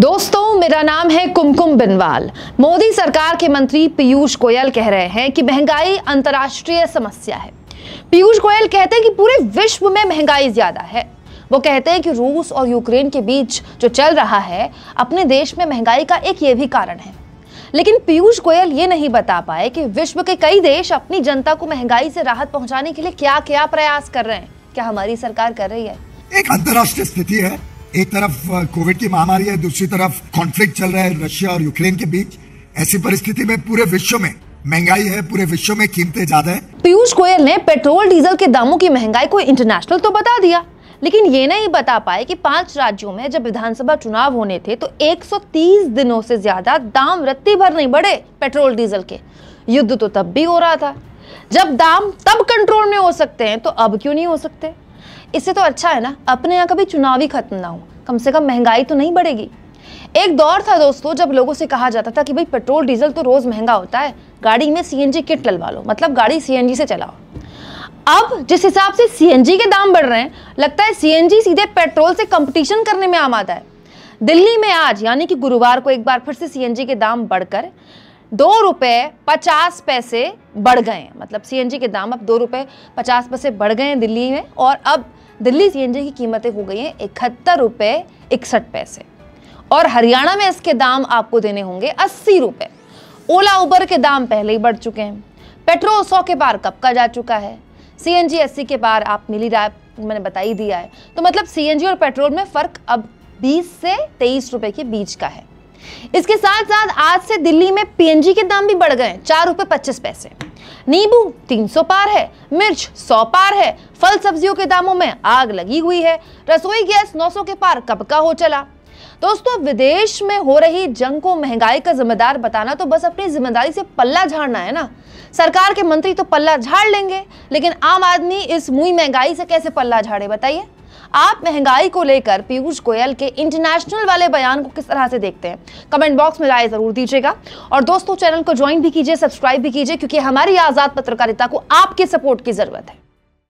दोस्तों मेरा नाम है कुमकुम बिनवाल मोदी सरकार के मंत्री पीयूष गोयल कह रहे हैं कि महंगाई अंतरराष्ट्रीय समस्या है पीयूष गोयल कहते हैं कि पूरे विश्व में महंगाई ज्यादा है वो कहते हैं कि रूस और यूक्रेन के बीच जो चल रहा है अपने देश में महंगाई का एक ये भी कारण है लेकिन पीयूष गोयल ये नहीं बता पाए कि विश्व के कई देश अपनी जनता को महंगाई से राहत पहुंचाने के लिए क्या क्या प्रयास कर रहे हैं क्या हमारी सरकार कर रही है एक अंतर्राष्ट्रीय स्थिति है एक तरफ कोविड की महामारी है दूसरी तरफ कॉन्फ्लिक्ट चल रहा है रशिया और यूक्रेन के बीच ऐसी परिस्थिति में पूरे विश्व में महंगाई है पूरे विश्व में कीमतें ज्यादा है पीयूष गोयल ने पेट्रोल डीजल के दामों की महंगाई को इंटरनेशनल तो बता दिया लेकिन ये नहीं बता पाए कि पांच राज्यों में जब विधानसभा चुनाव होने थे तो 130 दिनों से ज्यादा दाम रत्ती भर नहीं बढ़े पेट्रोल डीजल के युद्ध तो तब भी हो रहा था जब दाम तब कंट्रोल में हो सकते हैं तो अब क्यों नहीं हो सकते इससे तो अच्छा है ना अपने यहाँ कभी चुनावी खत्म ना हो कम से कम महंगाई तो नहीं बढ़ेगी एक दौर था दोस्तों जब लोगों से कहा जाता था कि भाई पेट्रोल डीजल तो रोज़ महंगा होता है गाड़ी में सीएनजी किट डलवा लो मतलब गाड़ी सीएनजी से चलाओ अब जिस हिसाब से सीएनजी के दाम बढ़ रहे हैं लगता है सीएनजी सीधे पेट्रोल से कंपटीशन करने में आम आता है दिल्ली में आज यानी कि गुरुवार को एक बार फिर से सीएनजी के दाम बढ़कर दो रुपये पचास पैसे बढ़ गए मतलब सी के दाम अब दो रुपये पचास पैसे बढ़ गए हैं दिल्ली में और अब दिल्ली सी की कीमतें हो गई हैं इकहत्तर रुपये इकसठ पैसे और हरियाणा में इसके दाम आपको देने होंगे अस्सी रुपये ओला उबर के दाम पहले ही बढ़ चुके हैं पेट्रोल सौ के पार कब का जा चुका है सी एन जी अस्सी के पार आप मिली राय मैंने बताई दिया है तो मतलब सी एन जी और पेट्रोल में फ़र्क अब बीस से तेईस रुपये के बीच का है इसके साथ साथ आज से दिल्ली में पीएनजी के दाम भी बढ़ गए चार रुपए पच्चीस पैसे नींबू 300 पार है मिर्च 100 पार है फल सब्जियों के दामों में आग लगी हुई है रसोई गैस 900 के पार कब का हो चला दोस्तों विदेश में हो रही जंग को महंगाई का जिम्मेदार बताना तो बस अपनी जिम्मेदारी से पल्ला झाड़ना है ना सरकार के मंत्री तो पल्ला झाड़ लेंगे लेकिन आम आदमी इस मुई महंगाई से कैसे पल्ला झाड़े बताइए आप महंगाई को लेकर पीयूष गोयल के इंटरनेशनल वाले बयान को किस तरह से देखते हैं कमेंट बॉक्स में राय जरूर दीजिएगा और दोस्तों चैनल को ज्वाइन भी कीजिए सब्सक्राइब भी कीजिए क्योंकि हमारी आज़ाद पत्रकारिता को आपके सपोर्ट की ज़रूरत है